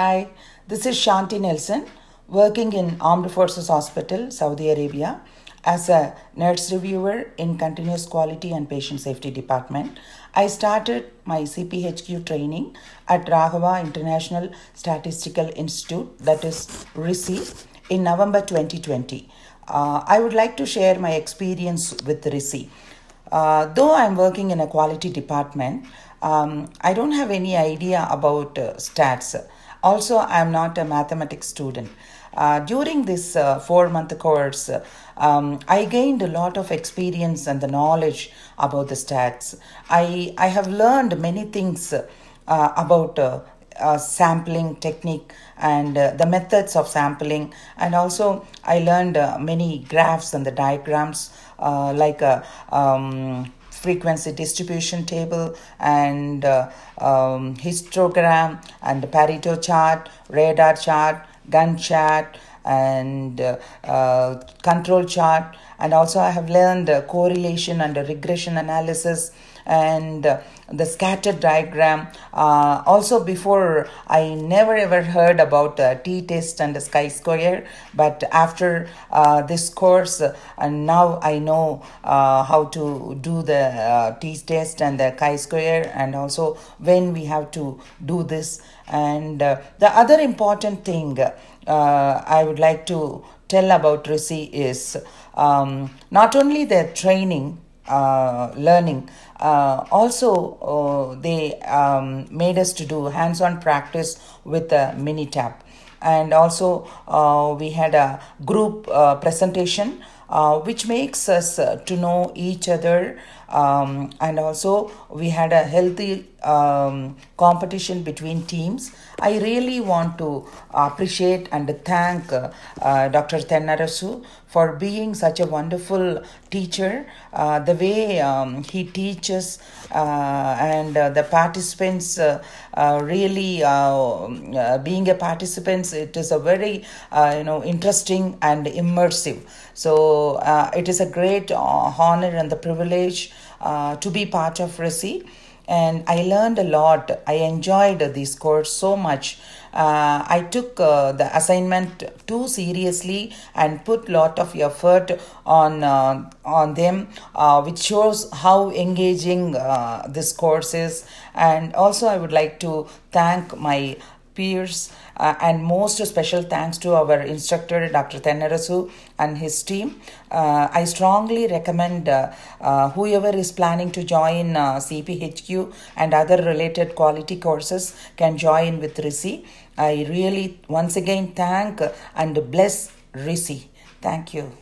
Hi, this is Shanti Nelson, working in Armed Forces Hospital, Saudi Arabia, as a nurse reviewer in Continuous Quality and Patient Safety Department. I started my CPHQ training at Raghava International Statistical Institute, that is RISI, in November 2020. Uh, I would like to share my experience with RISI. Uh, though I'm working in a quality department, um, I don't have any idea about uh, stats. Also, I am not a mathematics student. Uh, during this uh, four month course, um, I gained a lot of experience and the knowledge about the stats. I, I have learned many things uh, about uh, uh, sampling technique and uh, the methods of sampling, and also I learned many graphs and the diagrams like um, frequency distribution table and uh, um, histogram and Pareto chart, radar chart, gun chart and uh, uh, control chart and also I have learned correlation and regression analysis and the scatter diagram uh, also before i never ever heard about uh, t-test and the sky square but after uh, this course and now i know uh, how to do the uh, t-test and the chi square and also when we have to do this and uh, the other important thing i would like to tell about RISI is um, not only their training uh, learning. Uh, also, uh, they um, made us to do hands-on practice with a mini tap, and also uh, we had a group uh, presentation uh, which makes us uh, to know each other um, and also we had a healthy um, competition between teams i really want to appreciate and thank uh, uh dr tenarasu for being such a wonderful teacher uh, the way um, he teaches uh, and the participants really um, being a participants it is a very you know interesting and immersive so uh, it is a great uh, honor and the privilege uh, to be part of RISI. And I learned a lot. I enjoyed this course so much. Uh, i took uh, the assignment too seriously and put lot of effort on uh, on them uh, which shows how engaging this course is and also i would like to thank my peers, uh, and most special thanks to our instructor, Dr. Tenarasu, and his team. Uh, I strongly recommend uh, uh whoever is planning to join uh, CPHQ and other related quality courses can join with Risi. I really once again thank and bless Risi. Thank you.